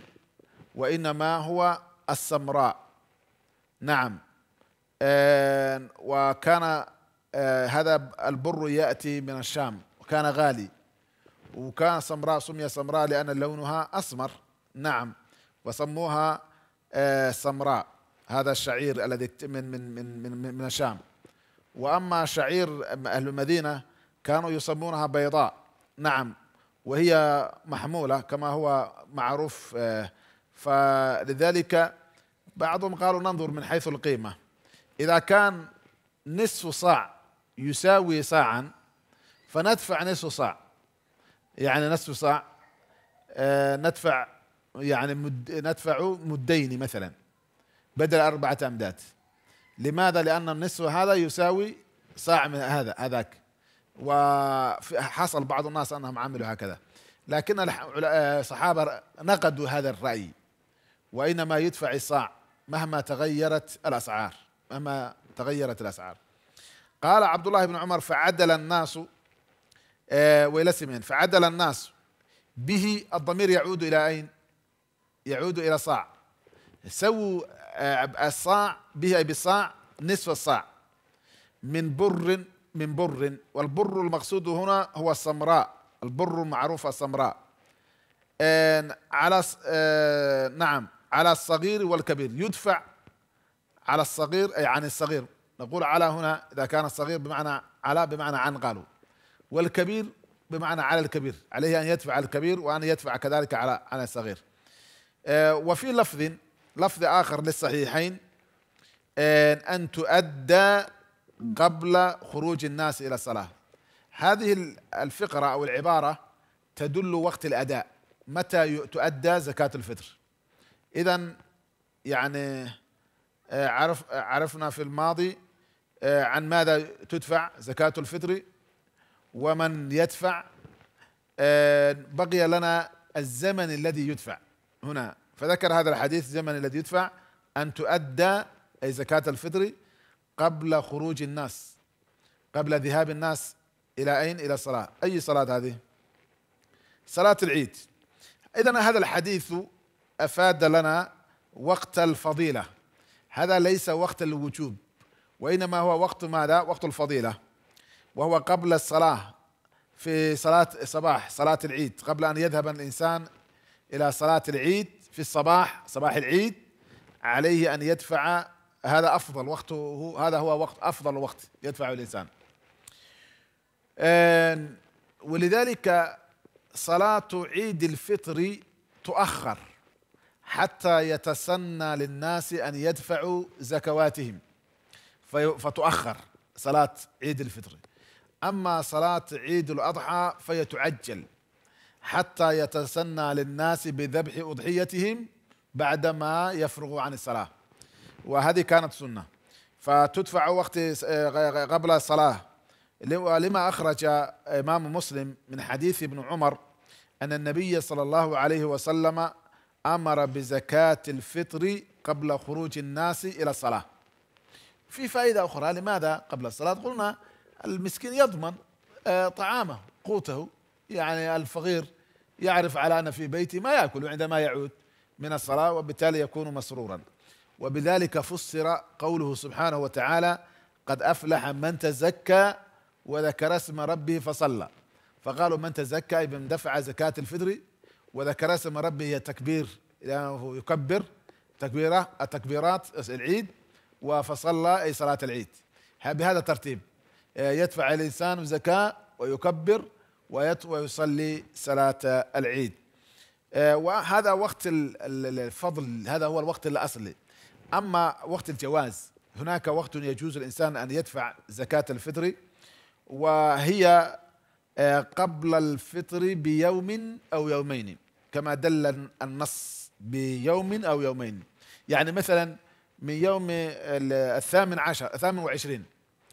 وإنما هو السمراء نعم آه، وكان آه، هذا البر يأتي من الشام وكان غالي وكان سمراء سمي سمراء لأن لونها أسمر نعم وسموها آه، سمراء هذا الشعير الذي من من من من, من الشام واما شعير اهل المدينه كانوا يسمونها بيضاء نعم وهي محموله كما هو معروف آه، فلذلك بعضهم قالوا ننظر من حيث القيمه اذا كان نصف صاع يساوي صاعا فندفع نصف صاع يعني نصف صاع آه، ندفع يعني مد ندفع مدين مثلا بدل أربعة أمداد لماذا؟ لأن النصف هذا يساوي صاع من هذا هذاك وحصل بعض الناس أنهم عملوا هكذا لكن الصحابة نقدوا هذا الرأي وإنما يدفع الصاع مهما تغيرت الأسعار مهما تغيرت الأسعار قال عبد الله بن عمر فعدل الناس آه، ويلسمين فعدل الناس به الضمير يعود إلى أين يعود إلى صاع سووا آه، الصاع بها بصاع نصف الصاع من بر من بر والبر المقصود هنا هو السمراء البر المعروف السمراء على آه، نعم على الصغير والكبير يدفع على الصغير أي عن الصغير نقول على هنا إذا كان الصغير بمعنى على بمعنى عن قالوا والكبير بمعنى على الكبير عليه أن يدفع الكبير وأن يدفع كذلك على على الصغير آه، وفي لفظ لفظ آخر للصحيحين آه، أن تؤدى قبل خروج الناس إلى الصلاة هذه الفقرة أو العبارة تدل وقت الأداء متى تؤدى زكاة الفطر إذا يعني آه، عرف عرفنا في الماضي عن ماذا تدفع زكاة الفطر ومن يدفع بقي لنا الزمن الذي يدفع هنا فذكر هذا الحديث الزمن الذي يدفع أن تؤدى أي زكاة الفطر قبل خروج الناس قبل ذهاب الناس إلى أين إلى الصلاة أي صلاة هذه صلاة العيد إذا هذا الحديث أفاد لنا وقت الفضيلة هذا ليس وقت الوجوب وإنما هو وقت ماذا وقت الفضيلة وهو قبل الصلاة في صلاة صباح صلاة العيد قبل أن يذهب الإنسان إلى صلاة العيد في الصباح صباح العيد عليه أن يدفع هذا أفضل وقته هذا هو وقت أفضل وقت يدفع الإنسان آه، ولذلك صلاة عيد الفطر تؤخر حتى يتسنى للناس أن يدفعوا زكواتهم فتؤخر صلاة عيد الفطر أما صلاة عيد الأضحى فيتعجل حتى يتسنى للناس بذبح أضحيتهم بعدما يفرغوا عن الصلاة وهذه كانت سنة فتدفع وقت آه، قبل الصلاة لما أخرج إمام مسلم من حديث ابن عمر أن النبي صلى الله عليه وسلم أمر بزكاة الفطر قبل خروج الناس إلى الصلاة في فائدة أخرى لماذا قبل الصلاة قلنا المسكين يضمن آه، طعامه قوته يعني الفقير يعرف على أن في بيته ما يأكل عندما يعود من الصلاة وبالتالي يكون مسرورا وبذلك فسر قوله سبحانه وتعالى قد أفلح من تزكى وذكر اسم ربه فصلى فقالوا من تزكى بمن دفع زكاة الفطر وذكر اسم ربه هي تكبير لأنه يكبر تكبيرة التكبيرات العيد وفصلى أي صلاة العيد بهذا الترتيب آه، يدفع الإنسان زكاة ويكبر ويصلي صلاة العيد آه، وهذا وقت الفضل هذا هو الوقت الأصلي أما وقت الجواز هناك وقت يجوز الإنسان أن يدفع زكاة الفطر وهي آه، قبل الفطر بيوم أو يومين كما دل النص بيوم أو يومين يعني مثلا من يوم الثامن عشر الثامن وعشرين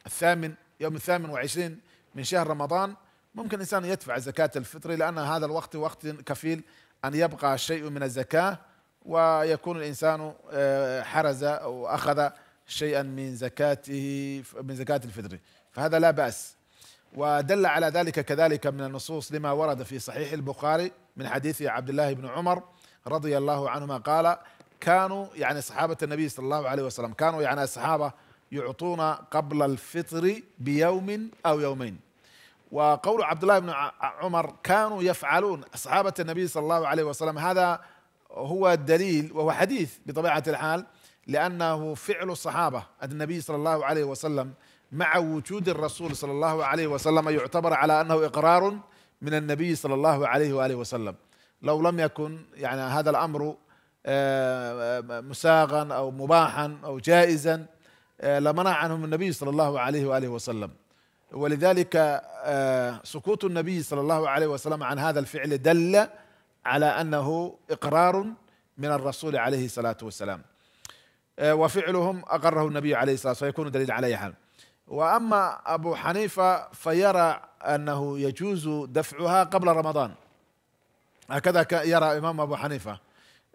الثامن يوم الثامن وعشرين من شهر رمضان ممكن الانسان يدفع زكاه الفطر لان هذا الوقت وقت كفيل ان يبقى شيء من الزكاه ويكون الانسان آه، حرز او اخذ شيئا من زكاته من زكاه الفطر فهذا لا باس ودل على ذلك كذلك من النصوص لما ورد في صحيح البخاري من حديث عبد الله بن عمر رضي الله عنهما قال كانوا يعني صحابه النبي صلى الله عليه وسلم كانوا يعني الصحابه يعطون قبل الفطر بيوم او يومين وقول عبد الله بن عمر كانوا يفعلون صحابة النبي صلى الله عليه وسلم هذا هو الدليل وهو حديث بطبيعة الحال لأنه فعل الصحابة النبي صلى الله عليه وسلم مع وجود الرسول صلى الله عليه وسلم يعتبر على أنه إقرار من النبي صلى الله عليه وآله وسلم لو لم يكن يعني هذا الأمر آه، مساغا أو مباحا أو جائزا آه، لمنع عنهم النبي صلى الله عليه وآله وسلم ولذلك آه، سكوت النبي صلى الله عليه وسلم عن هذا الفعل دل على انه اقرار من الرسول عليه الصلاه والسلام آه، وفعلهم اقره النبي عليه الصلاه والسلام فيكون دليل عليها واما ابو حنيفه فيرى انه يجوز دفعها قبل رمضان هكذا يرى امام ابو حنيفه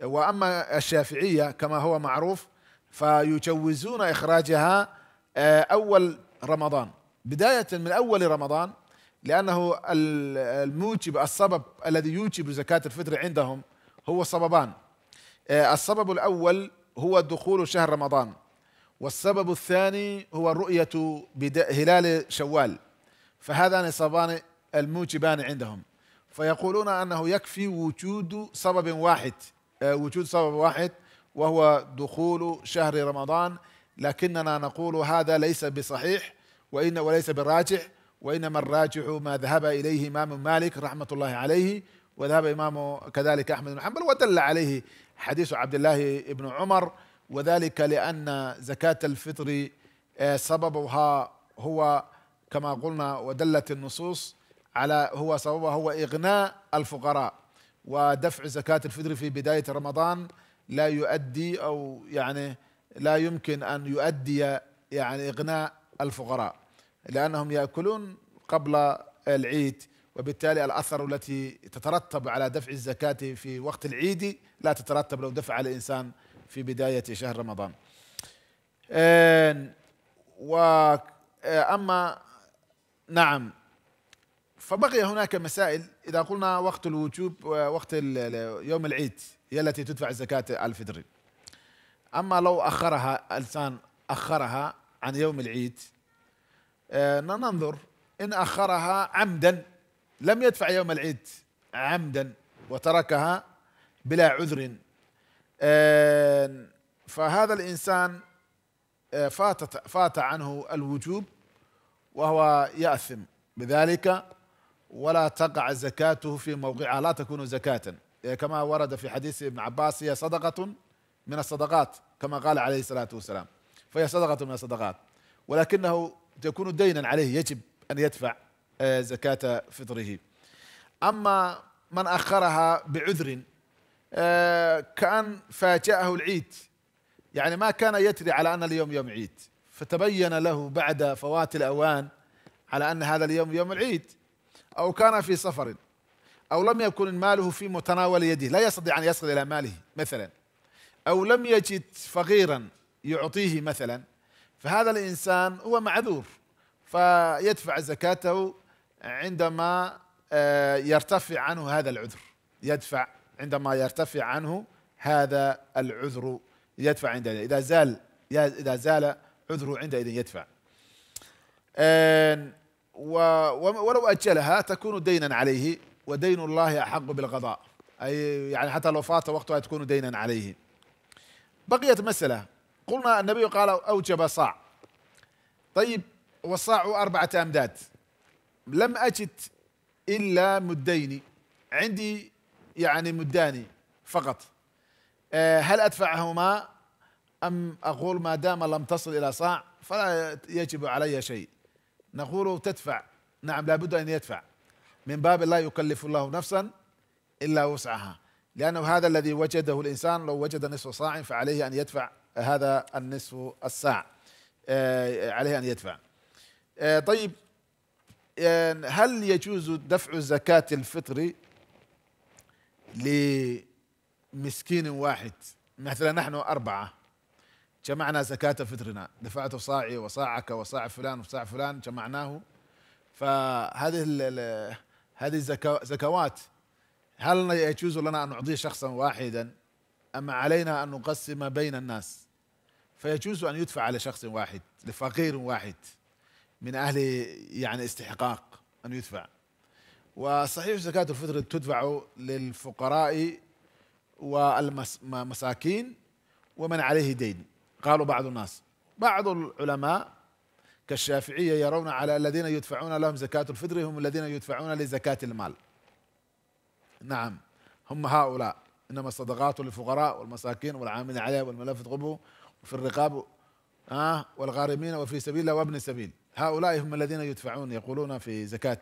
واما الشافعيه كما هو معروف فيجوزون اخراجها آه، اول رمضان بداية من أول رمضان لأنه الموجب السبب الذي يوجب زكاة الفطر عندهم هو سببان آه، السبب الأول هو دخول شهر رمضان والسبب الثاني هو رؤية هلال شوال فهذان السببان الموجبان عندهم فيقولون أنه يكفي وجود سبب واحد آه، وجود سبب واحد وهو دخول شهر رمضان لكننا نقول هذا ليس بصحيح وإن وليس براجع وإنما الراجع ما ذهب إليه إمام مالك رحمة الله عليه وذهب إمام كذلك أحمد بن حنبل ودل عليه حديث عبد الله بن عمر وذلك لأن زكاة الفطر آه، سببها هو كما قلنا ودلت النصوص على هو سببها هو إغناء الفقراء ودفع زكاة الفطر في بداية رمضان لا يؤدي أو يعني لا يمكن أن يؤدي يعني إغناء الفقراء لأنهم يأكلون قبل العيد وبالتالي الأثر التي تترتب على دفع الزكاة في وقت العيد لا تترتب لو دفع الإنسان في بداية شهر رمضان آه، وأما آه، نعم فبقي هناك مسائل إذا قلنا وقت الوجوب آه، وقت يوم العيد هي التي تدفع الزكاة الفطري أما لو أخرها الإنسان أخرها عن يوم العيد آه، ننظر إن أخرها عمدا لم يدفع يوم العيد عمدا وتركها بلا عذر آه، فهذا الإنسان آه، فات فات عنه الوجوب وهو يأثم بذلك ولا تقع زكاته في موقعها لا تكون زكاة كما ورد في حديث ابن عباس هي صدقة من الصدقات كما قال عليه الصلاة والسلام فهي صدقة من الصدقات ولكنه تكون دينا عليه يجب أن يدفع آه، زكاة فطره أما من أخرها بعذر آه، كأن فاجأه العيد يعني ما كان يتري على أن اليوم يوم عيد فتبين له بعد فوات الأوان على أن هذا اليوم يوم العيد أو كان في سفر أو لم يكن ماله في متناول يده لا يستطيع أن يصل إلى ماله مثلا أو لم يجد فقيرا يعطيه مثلا فهذا الإنسان هو معذور فيدفع زكاته عندما آه، يرتفع عنه هذا العذر يدفع عندما يرتفع عنه هذا العذر يدفع عند إذا زال إذا زال عذره عندئذ يدفع آه، ولو أجلها تكون دينا عليه ودين الله أحق بالقضاء أي يعني حتى لو فات وقتها تكون دينا عليه بقيت مسألة قلنا النبي قال أوجب صاع طيب والصاع أربعة أمداد لم أجد إلا مدين عندي يعني مداني فقط آه، هل أدفعهما أم أقول ما دام لم تصل إلى صاع فلا يجب علي شيء نقول تدفع نعم لابد أن يدفع من باب لا يكلف الله نفسا إلا وسعها لأنه هذا الذي وجده الإنسان لو وجد نصف صاع فعليه أن يدفع هذا النصف الساعة آه، عليه أن يدفع آه، طيب آه، هل يجوز دفع زكاة الفطر لمسكين واحد مثلا نحن أربعة جمعنا زكاة فطرنا دفعت صاعي وصاعك وصاع فلان وصاع فلان جمعناه فهذه هذه زكوات هل يجوز لنا أن نعطي شخصا واحدا أم علينا أن نقسم بين الناس فيجوز أن يدفع على شخص واحد لفقير واحد من أهل يعني استحقاق أن يدفع وصحيح زكاة الفطر تدفع للفقراء والمساكين ومن عليه دين قالوا بعض الناس بعض العلماء كالشافعية يرون على الذين يدفعون لهم زكاة الفطر هم الذين يدفعون لزكاة المال نعم هم هؤلاء إنما الصدقات للفقراء والمساكين والعاملين عليها والملف تقبه في الرقاب آه والغارمين وفي سبيل الله وابن السبيل هؤلاء هم الذين يدفعون يقولون في زكاة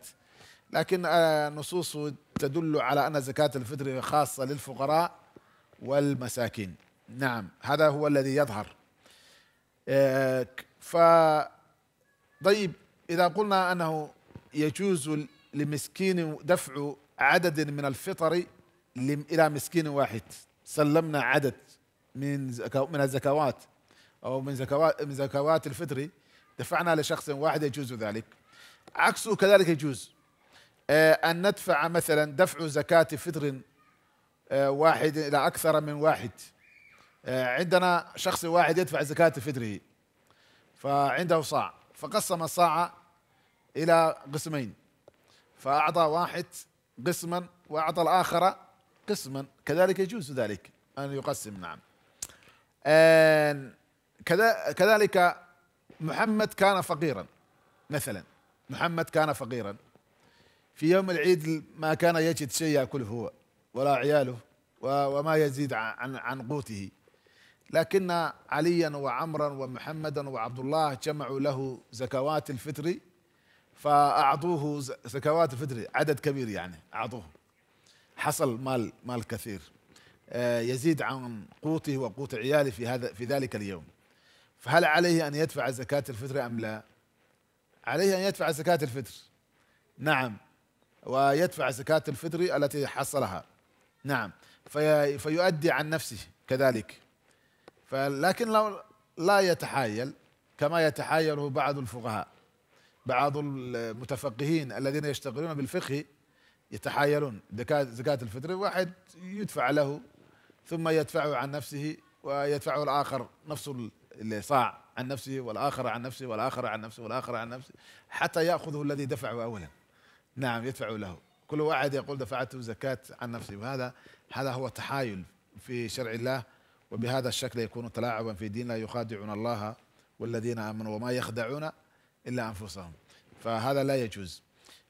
لكن آه، النصوص تدل على أن زكاة الفطر خاصة للفقراء والمساكين نعم هذا هو الذي يظهر آه، ف طيب إذا قلنا أنه يجوز لمسكين دفع عدد من الفطر إلى مسكين واحد سلمنا عدد من من الزكوات او من زكوات من زكوات الفطر دفعنا لشخص واحد يجوز ذلك عكسه كذلك يجوز آه، ان ندفع مثلا دفع زكاه فطر آه، واحد الى اكثر من واحد آه، عندنا شخص واحد يدفع زكاه فطره فعنده صاع فقسم الصاع الى قسمين فاعطى واحد قسما واعطى الاخر قسما كذلك يجوز ذلك ان يقسم نعم كذلك محمد كان فقيرا مثلا محمد كان فقيرا في يوم العيد ما كان يجد شيء ياكله هو ولا عياله وما يزيد عن عن قوته لكن عليا وعمرا ومحمدا وعبد الله جمعوا له زكوات الفطر فاعطوه زكوات الفطر عدد كبير يعني اعطوه حصل مال مال كثير آه، يزيد عن قوته وقوت عياله في هذا في ذلك اليوم فهل عليه أن يدفع زكاة الفطر أم لا عليه أن يدفع زكاة الفطر نعم ويدفع زكاة الفطر التي حصلها نعم في فيؤدي عن نفسه كذلك لكن لو لا يتحايل كما يتحايله بعض الفقهاء بعض المتفقهين الذين يشتغلون بالفقه يتحايلون زكاة الفطر واحد يدفع له ثم يدفعه عن نفسه ويدفعه الآخر نفس اللي صاع عن نفسه والآخر عن نفسه والآخر عن نفسه والآخر عن نفسه حتى يأخذه الذي دفعه أولا نعم يدفع له كل واحد يقول دفعت زكاة عن نفسي وهذا هذا هو تحايل في شرع الله وبهذا الشكل يكون تلاعبا في دين لا يخادعون الله والذين آمنوا وما يخدعون إلا أنفسهم فهذا لا يجوز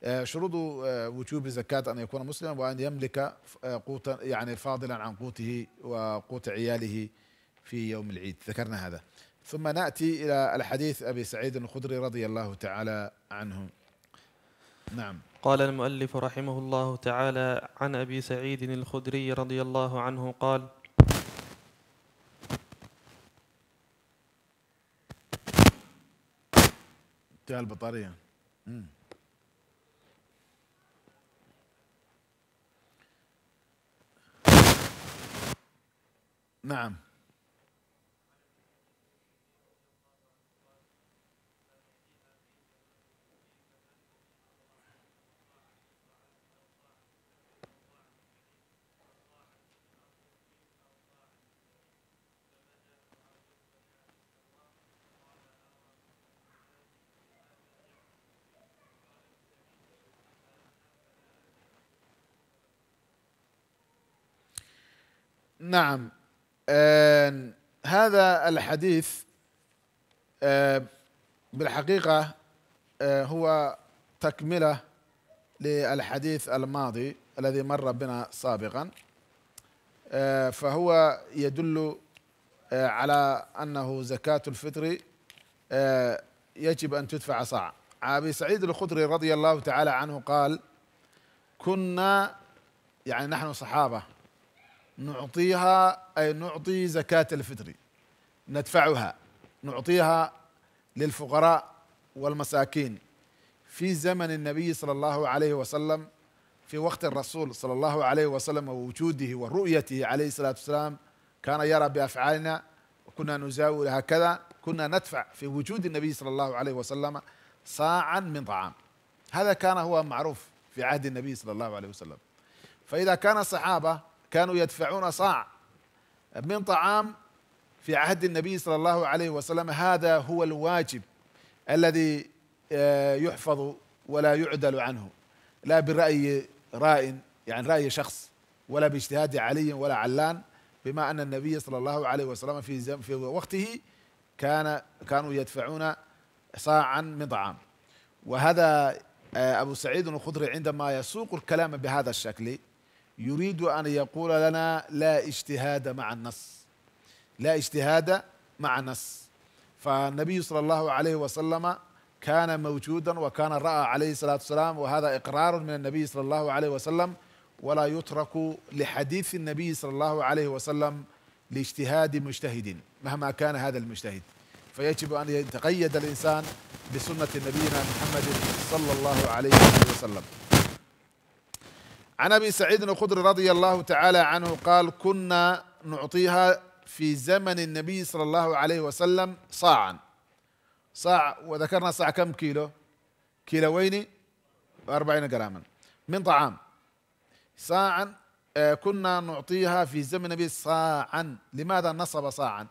آه، شروط آه، وجوب الزكاة أن يكون مسلما وأن يملك آه، قوتا يعني فاضلا عن قوته وقوت عياله في يوم العيد ذكرنا هذا ثم ناتي الى الحديث ابي سعيد الخدري رضي الله تعالى عنه نعم قال المؤلف رحمه الله تعالى عن ابي سعيد الخدري رضي الله عنه قال انتهى البطاريه نعم نعم آه هذا الحديث آه بالحقيقة آه هو تكملة للحديث الماضي الذي مر بنا سابقا آه فهو يدل آه، على أنه زكاة الفطر آه، يجب أن تدفع صاع أبي سعيد الخدري رضي الله تعالى عنه قال كنا يعني نحن صحابة نعطيها أي نعطي زكاة الفطر ندفعها نعطيها للفقراء والمساكين في زمن النبي صلى الله عليه وسلم في وقت الرسول صلى الله عليه وسلم ووجوده ورؤيته عليه الصلاة والسلام كان يرى بأفعالنا وكنا نزاول هكذا كنا ندفع في وجود النبي صلى الله عليه وسلم صاعا من طعام هذا كان هو معروف في عهد النبي صلى الله عليه وسلم فإذا كان الصحابة كانوا يدفعون صاع من طعام في عهد النبي صلى الله عليه وسلم هذا هو الواجب الذي آه، يحفظ ولا يعدل عنه لا برأي رأي يعني رأي شخص ولا باجتهاد علي ولا علان بما أن النبي صلى الله عليه وسلم في في وقته كان كانوا يدفعون صاعا من طعام وهذا آه، أبو سعيد الخضري عندما يسوق الكلام بهذا الشكل يريد أن يقول لنا لا اجتهاد مع النص لا اجتهاد مع النص فالنبي صلى الله عليه وسلم كان موجودا وكان رأى عليه الصلاة والسلام وهذا إقرار من النبي صلى الله عليه وسلم ولا يترك لحديث النبي صلى الله عليه وسلم لاجتهاد مجتهد مهما كان هذا المجتهد فيجب أن يتقيد الإنسان بسنة نبينا محمد صلى الله عليه وسلم عن ابي سعيد الخدري رضي الله تعالى عنه قال كنا نعطيها في زمن النبي صلى الله عليه وسلم صاعا صاع وذكرنا صاع كم كيلو كيلوين وأربعين جراما من طعام صاعا آه، كنا نعطيها في زمن النبي صاعا لماذا نصب صاعا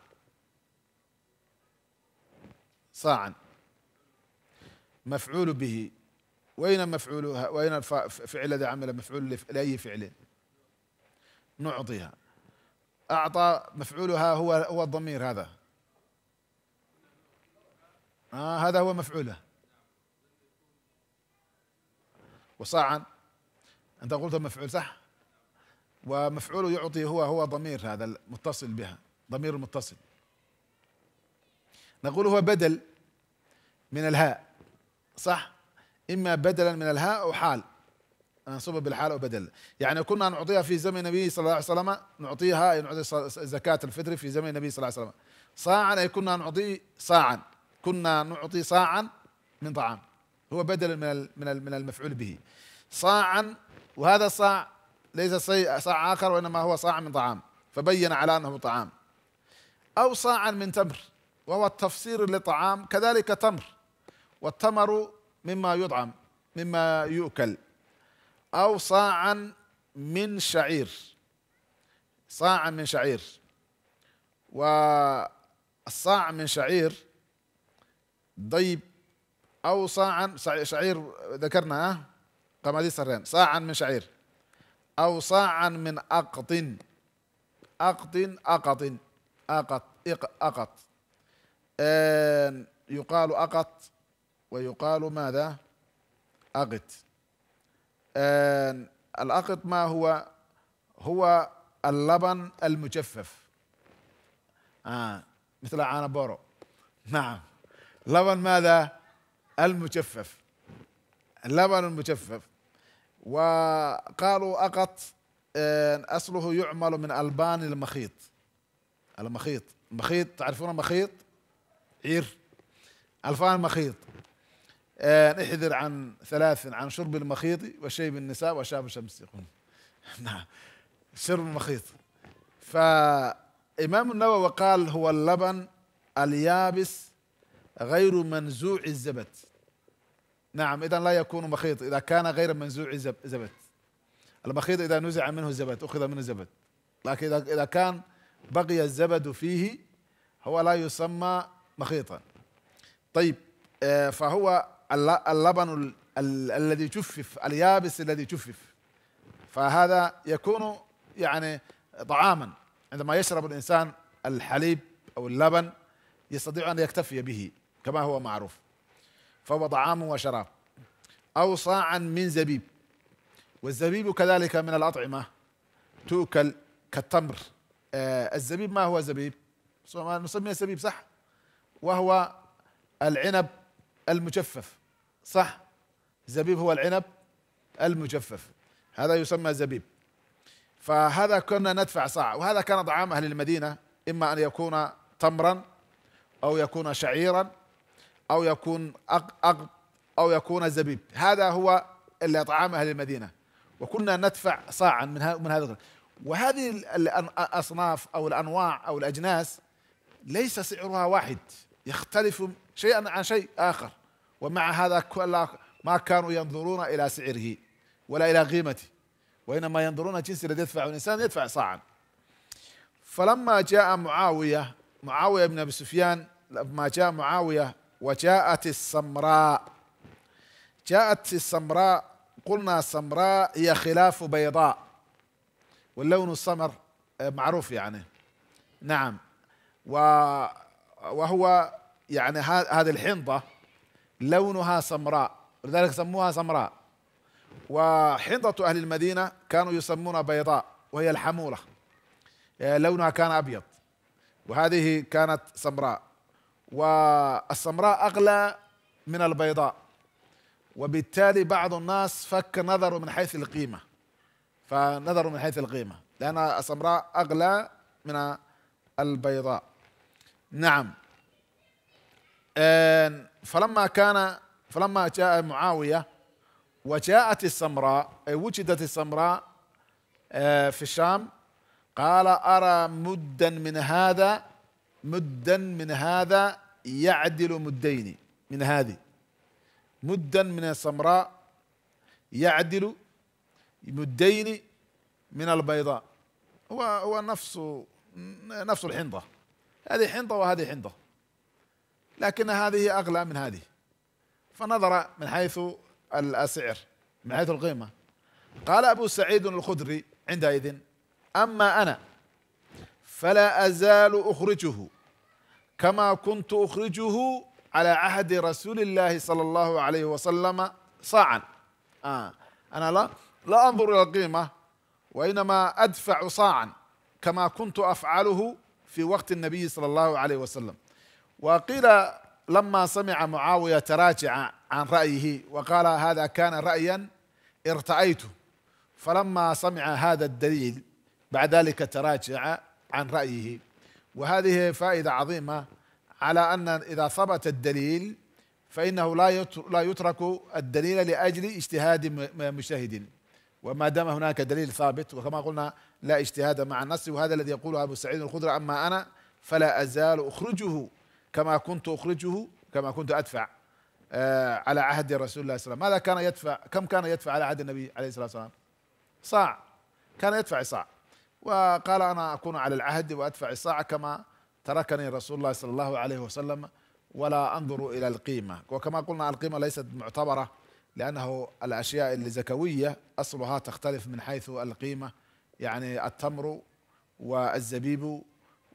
صاعا مفعول به وين مفعولها وين الفعل الذي عمل مفعول لأي فعل نعطيها أعطى مفعولها هو هو الضمير هذا آه هذا هو مفعوله وصاعا أنت قلت مفعول صح ومفعوله يعطي هو هو ضمير هذا المتصل بها ضمير المتصل نقول هو بدل من الهاء صح إما بدلا من الهاء أو حال منصوبة بالحال أو بدل يعني كنا نعطيها في زمن النبي صلى الله عليه وسلم نعطيها نعطي زكاة الفطر في زمن النبي صلى الله عليه وسلم صاعا أي كنا نعطي صاعا كنا نعطي صاعا من طعام هو بدل من من من المفعول به صاعا وهذا الصاع ليس صاع آخر وإنما هو صاع من طعام فبين على أنه طعام أو صاعا من تمر وهو التفسير للطعام كذلك تمر والتمر مما يطعم مما يؤكل أو صاعا من شعير صاعا من شعير والصاع من شعير ضيب أو صاعا شعير ذكرنا قمادي سرين صاعا من شعير أو صاعا من أقط أقط أقط أقط أقط يقال أقط ويقال ماذا أغت آه الأقط ما هو هو اللبن المجفف آه مثل عنبورو نعم لبن ماذا المجفف اللبن المجفف وقالوا أقط آه أصله يعمل من ألبان المخيط المخيط مخيط تعرفون مخيط عير ألفان مخيط آه، نحذر عن ثلاث عن شرب المخيط وشيب النساء وشاب الشمس يقول نعم شرب المخيط فإمام النووي قال هو اللبن اليابس غير منزوع الزبد نعم إذا لا يكون مخيط إذا كان غير منزوع الزبد المخيط إذا نزع منه الزبد أخذ منه الزبد لكن إذا إذا كان بقي الزبد فيه هو لا يسمى مخيطا طيب آه، فهو اللبن الذي جفف اليابس الذي جفف فهذا يكون يعني طعاما عندما يشرب الانسان الحليب او اللبن يستطيع ان يكتفي به كما هو معروف فهو طعام وشراب او صاعا من زبيب والزبيب كذلك من الاطعمه توكل كالتمر آه الزبيب ما هو زبيب نسميه زبيب صح وهو العنب المجفف صح زبيب هو العنب المجفف هذا يسمى زبيب فهذا كنا ندفع صاع وهذا كان طعام أهل المدينة إما أن يكون تمرا أو يكون شعيرا أو يكون أق أو يكون زبيب هذا هو اللي طعام أهل المدينة وكنا ندفع صاعا من من هذا وهذه الأصناف أو الأنواع أو الأجناس ليس سعرها واحد يختلف شيئا عن شيء آخر ومع هذا كل ما كانوا ينظرون إلى سعره ولا إلى قيمته وإنما ينظرون الجنس الذي يدفع الإنسان يدفع صاعا فلما جاء معاوية معاوية بن أبي سفيان لما جاء معاوية وجاءت السمراء جاءت السمراء قلنا السمراء هي خلاف بيضاء واللون السمر معروف يعني نعم و وهو يعني هذه الحنطة لونها سمراء لذلك سموها سمراء وحنطة أهل المدينة كانوا يسمونها بيضاء وهي الحمولة آه، لونها كان أبيض وهذه كانت سمراء والسمراء أغلى من البيضاء وبالتالي بعض الناس فك نظروا من حيث القيمة فنظروا من حيث القيمة لأن السمراء أغلى من البيضاء نعم آه، فلما كان فلما جاء معاوية وجاءت السمراء وجدت السمراء آه، في الشام قال أرى مدا من هذا مدا من هذا يعدل مدين من هذه مدا من السمراء يعدل مدين من البيضاء هو هو نفس نفس الحنطه هذه حنطة وهذه حنطة لكن هذه أغلى من هذه فنظر من حيث السعر من حيث القيمة قال أبو سعيد الخدري عندئذ أما أنا فلا أزال أخرجه كما كنت أخرجه على عهد رسول الله صلى الله عليه وسلم صاعا آه. أنا لا لا أنظر إلى القيمة وإنما أدفع صاعا كما كنت أفعله في وقت النبي صلى الله عليه وسلم وقيل لما سمع معاوية تراجع عن رأيه وقال هذا كان رأيا ارتأيته فلما سمع هذا الدليل بعد ذلك تراجع عن رأيه وهذه فائدة عظيمة على أن إذا ثبت الدليل فإنه لا لا يترك الدليل لأجل اجتهاد مجتهد وما دام هناك دليل ثابت وكما قلنا لا اجتهاد مع النص وهذا الذي يقوله ابو سعيد الخضر اما انا فلا ازال اخرجه كما كنت اخرجه كما كنت ادفع آه، على عهد رسول الله صلى الله عليه وسلم ماذا كان يدفع كم كان يدفع على عهد النبي عليه الصلاه والسلام صاع كان يدفع صاع وقال انا اكون على العهد وادفع الصاع كما تركني رسول الله صلى الله عليه وسلم ولا انظر الى القيمه وكما قلنا القيمه ليست معتبره لأنه الأشياء اللي زكوية أصلها تختلف من حيث القيمة يعني التمر والزبيب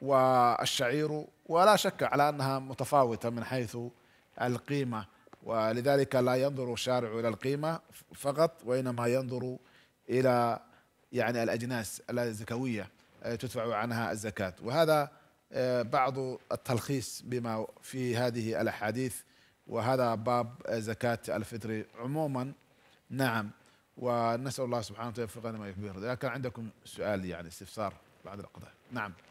والشعير ولا شك على أنها متفاوتة من حيث القيمة ولذلك لا ينظر الشارع إلى القيمة فقط وإنما ينظر إلى يعني الأجناس الزكوية تدفع عنها الزكاة وهذا آه، بعض التلخيص بما في هذه الأحاديث وهذا باب زكاة الفطر عموما نعم ونسأل الله سبحانه وتعالى يوفقنا ما يحبه إذا كان عندكم سؤال يعني استفسار بعد القضاء نعم